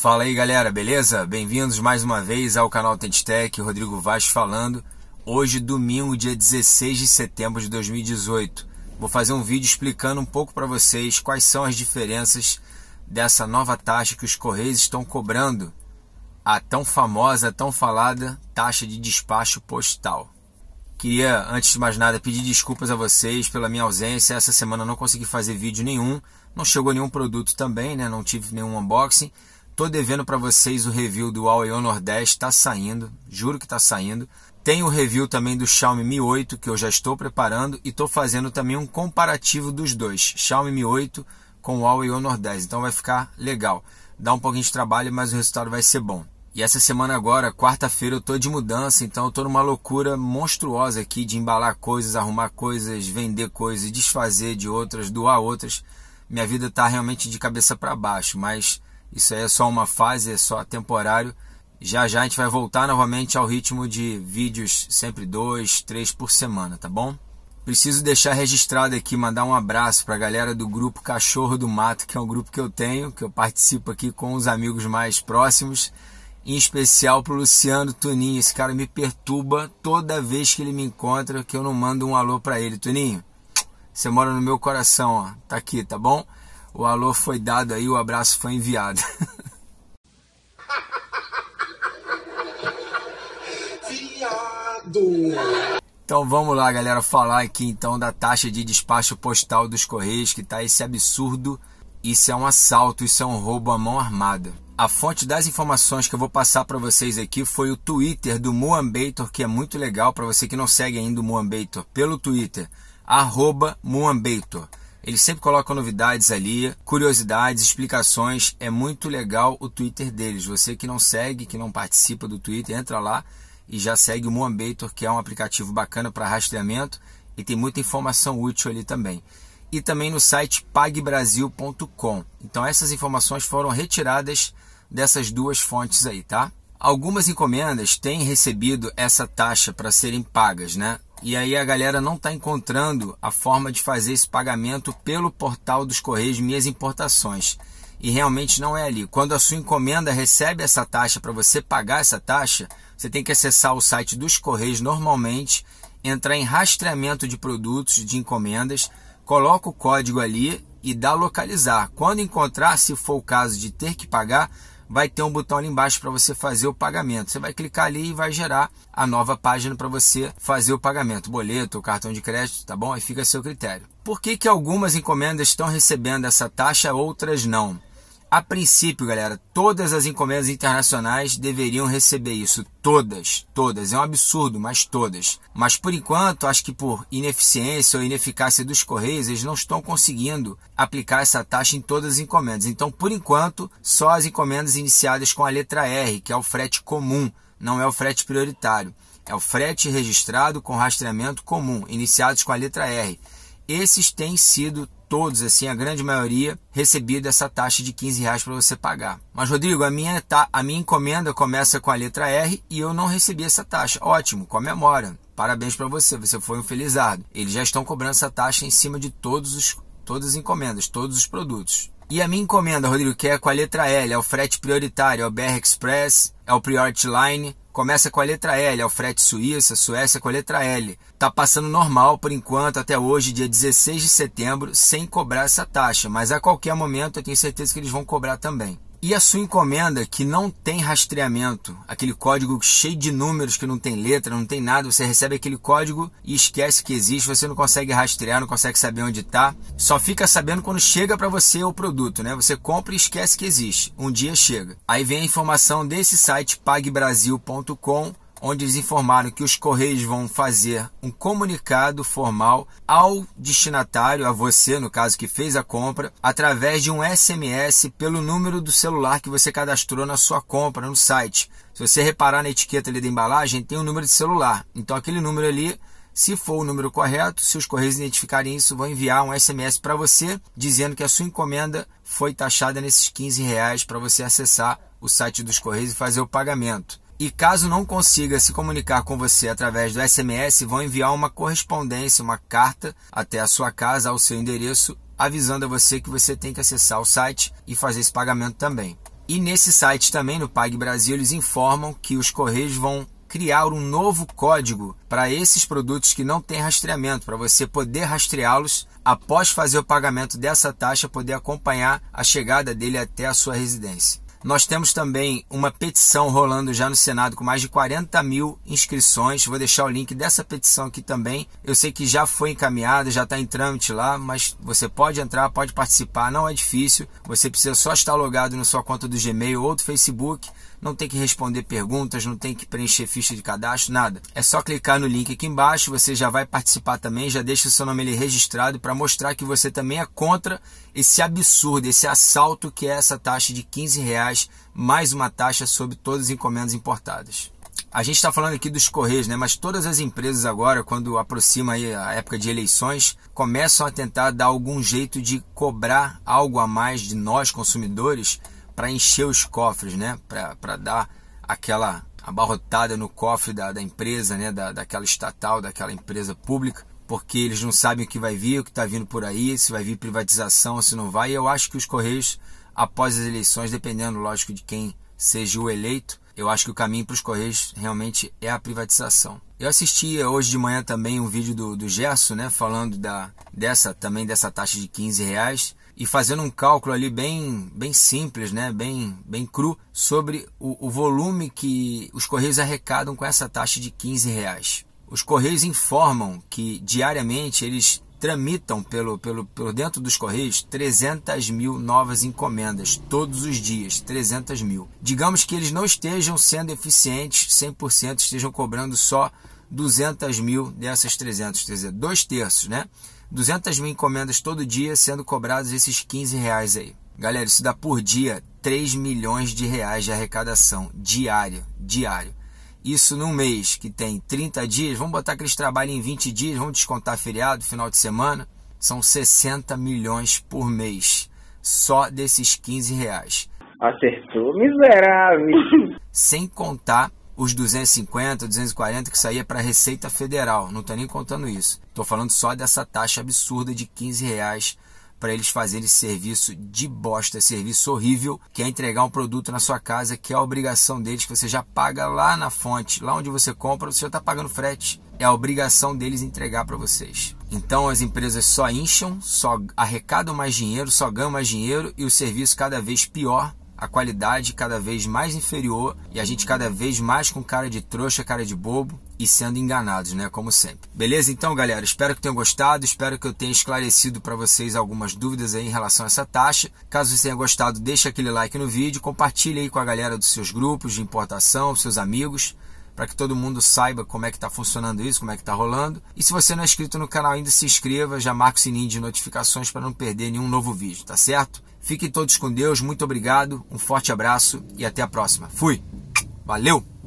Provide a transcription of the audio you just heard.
Fala aí galera, beleza? Bem-vindos mais uma vez ao canal Tentec, Rodrigo Vaz falando. Hoje, domingo, dia 16 de setembro de 2018. Vou fazer um vídeo explicando um pouco para vocês quais são as diferenças dessa nova taxa que os Correios estão cobrando, a tão famosa, tão falada taxa de despacho postal. Queria, antes de mais nada, pedir desculpas a vocês pela minha ausência. Essa semana não consegui fazer vídeo nenhum, não chegou nenhum produto também, né? Não tive nenhum unboxing Tô devendo para vocês o review do Huawei Honor 10, tá saindo, juro que tá saindo. Tem o review também do Xiaomi Mi 8 que eu já estou preparando e estou fazendo também um comparativo dos dois, Xiaomi Mi 8 com o Huawei Honor 10. Então vai ficar legal. Dá um pouquinho de trabalho, mas o resultado vai ser bom. E essa semana agora, quarta-feira, eu tô de mudança, então eu tô numa loucura monstruosa aqui de embalar coisas, arrumar coisas, vender coisas, desfazer de outras, doar outras. Minha vida tá realmente de cabeça para baixo, mas isso aí é só uma fase, é só temporário. Já já a gente vai voltar novamente ao ritmo de vídeos sempre dois, três por semana, tá bom? Preciso deixar registrado aqui, mandar um abraço para a galera do grupo Cachorro do Mato, que é um grupo que eu tenho, que eu participo aqui com os amigos mais próximos, em especial para o Luciano Tuninho. Esse cara me perturba toda vez que ele me encontra, que eu não mando um alô para ele. Tuninho, você mora no meu coração, ó. Tá aqui, tá bom? o alô foi dado aí, o abraço foi enviado. Viado! Então vamos lá, galera, falar aqui então da taxa de despacho postal dos Correios, que tá esse absurdo. Isso é um assalto, isso é um roubo à mão armada. A fonte das informações que eu vou passar para vocês aqui foi o Twitter do Moan que é muito legal para você que não segue ainda o Moan pelo Twitter, arroba Moan eles sempre colocam novidades ali, curiosidades, explicações. É muito legal o Twitter deles. Você que não segue, que não participa do Twitter, entra lá e já segue o Moambator, que é um aplicativo bacana para rastreamento e tem muita informação útil ali também. E também no site pagbrasil.com. Então essas informações foram retiradas dessas duas fontes aí, tá? Algumas encomendas têm recebido essa taxa para serem pagas, né? e aí a galera não está encontrando a forma de fazer esse pagamento pelo portal dos Correios Minhas Importações. E realmente não é ali. Quando a sua encomenda recebe essa taxa para você pagar essa taxa, você tem que acessar o site dos Correios normalmente, entrar em rastreamento de produtos de encomendas, coloca o código ali e dá localizar. Quando encontrar, se for o caso de ter que pagar, vai ter um botão ali embaixo para você fazer o pagamento. Você vai clicar ali e vai gerar a nova página para você fazer o pagamento, boleto, cartão de crédito, tá bom? Aí fica a seu critério. Por que, que algumas encomendas estão recebendo essa taxa, outras não? A princípio, galera, todas as encomendas internacionais deveriam receber isso. Todas, todas. É um absurdo, mas todas. Mas por enquanto, acho que por ineficiência ou ineficácia dos Correios, eles não estão conseguindo aplicar essa taxa em todas as encomendas. Então, por enquanto, só as encomendas iniciadas com a letra R, que é o frete comum, não é o frete prioritário. É o frete registrado com rastreamento comum, iniciados com a letra R. Esses têm sido todos, assim, a grande maioria, recebido essa taxa de 15 reais para você pagar. Mas, Rodrigo, a minha, tá a minha encomenda começa com a letra R e eu não recebi essa taxa. Ótimo, comemora. Parabéns para você, você foi um felizardo. Eles já estão cobrando essa taxa em cima de todos os, todas as encomendas, todos os produtos. E a minha encomenda, Rodrigo, que é com a letra L, é o frete prioritário, é o BR Express, é o Priority Line, Começa com a letra L, Alfrete Suíça, Suécia com a letra L. Tá passando normal por enquanto, até hoje, dia 16 de setembro, sem cobrar essa taxa, mas a qualquer momento eu tenho certeza que eles vão cobrar também. E a sua encomenda que não tem rastreamento, aquele código cheio de números que não tem letra, não tem nada, você recebe aquele código e esquece que existe, você não consegue rastrear, não consegue saber onde está, só fica sabendo quando chega para você o produto, né? Você compra e esquece que existe. Um dia chega. Aí vem a informação desse site pagbrasil.com onde eles informaram que os Correios vão fazer um comunicado formal ao destinatário, a você, no caso, que fez a compra, através de um SMS pelo número do celular que você cadastrou na sua compra no site. Se você reparar na etiqueta ali da embalagem, tem o um número de celular. Então, aquele número ali se for o número correto, se os correios identificarem isso, vão enviar um SMS para você dizendo que a sua encomenda foi taxada nesses 15 reais para você acessar o site dos correios e fazer o pagamento e caso não consiga se comunicar com você através do SMS, vão enviar uma correspondência, uma carta até a sua casa, ao seu endereço, avisando a você que você tem que acessar o site e fazer esse pagamento também. E nesse site também, no Pag Brasil, eles informam que os correios vão criar um novo código para esses produtos que não têm rastreamento, para você poder rastreá-los após fazer o pagamento dessa taxa, poder acompanhar a chegada dele até a sua residência. Nós temos também uma petição rolando já no Senado com mais de 40 mil inscrições. Vou deixar o link dessa petição aqui também. Eu sei que já foi encaminhada, já está em trâmite lá, mas você pode entrar, pode participar, não é difícil. Você precisa só estar logado na sua conta do Gmail ou do Facebook não tem que responder perguntas, não tem que preencher ficha de cadastro, nada. É só clicar no link aqui embaixo, você já vai participar também, já deixa o seu nome ali registrado para mostrar que você também é contra esse absurdo, esse assalto que é essa taxa de 15 reais mais uma taxa sobre todas as encomendas importadas. A gente está falando aqui dos Correios, né? mas todas as empresas agora, quando aproxima aí a época de eleições, começam a tentar dar algum jeito de cobrar algo a mais de nós, consumidores, para encher os cofres, né? Para dar aquela abarrotada no cofre da, da empresa, né? Da, daquela estatal, daquela empresa pública, porque eles não sabem o que vai vir, o que está vindo por aí, se vai vir privatização, se não vai. E eu acho que os Correios, após as eleições, dependendo, lógico, de quem seja o eleito, eu acho que o caminho para os Correios realmente é a privatização. Eu assisti hoje de manhã também um vídeo do, do Gerson, né? Falando da, dessa, também dessa taxa de 15 reais e fazendo um cálculo ali bem, bem simples, né? bem, bem cru, sobre o, o volume que os Correios arrecadam com essa taxa de 15 reais. Os Correios informam que diariamente eles tramitam pelo, pelo, pelo dentro dos Correios 300 mil novas encomendas, todos os dias, 300 mil. Digamos que eles não estejam sendo eficientes 100%, estejam cobrando só 200 mil dessas 300, quer dizer, dois terços, né? 200 mil encomendas todo dia sendo cobrados esses 15 reais aí. Galera, isso dá por dia 3 milhões de reais de arrecadação diário, diário. Isso num mês que tem 30 dias, vamos botar que eles trabalham em 20 dias, vamos descontar feriado, final de semana, são 60 milhões por mês, só desses 15 reais. Acertou, miserável! Sem contar os 250, 240 que saía para a Receita Federal. Não estou nem contando isso. Estou falando só dessa taxa absurda de 15 reais para eles fazerem serviço de bosta, serviço horrível, que é entregar um produto na sua casa, que é a obrigação deles, que você já paga lá na fonte, lá onde você compra, você já está pagando frete. É a obrigação deles entregar para vocês. Então as empresas só incham, só arrecadam mais dinheiro, só ganham mais dinheiro e o serviço cada vez pior a qualidade cada vez mais inferior e a gente cada vez mais com cara de trouxa, cara de bobo e sendo enganados, né, como sempre. Beleza então, galera? Espero que tenham gostado, espero que eu tenha esclarecido para vocês algumas dúvidas aí em relação a essa taxa. Caso você tenham gostado, deixa aquele like no vídeo, compartilhe aí com a galera dos seus grupos de importação, seus amigos para que todo mundo saiba como é que está funcionando isso, como é que está rolando. E se você não é inscrito no canal ainda, se inscreva, já marca o sininho de notificações para não perder nenhum novo vídeo, tá certo? Fiquem todos com Deus, muito obrigado, um forte abraço e até a próxima. Fui! Valeu!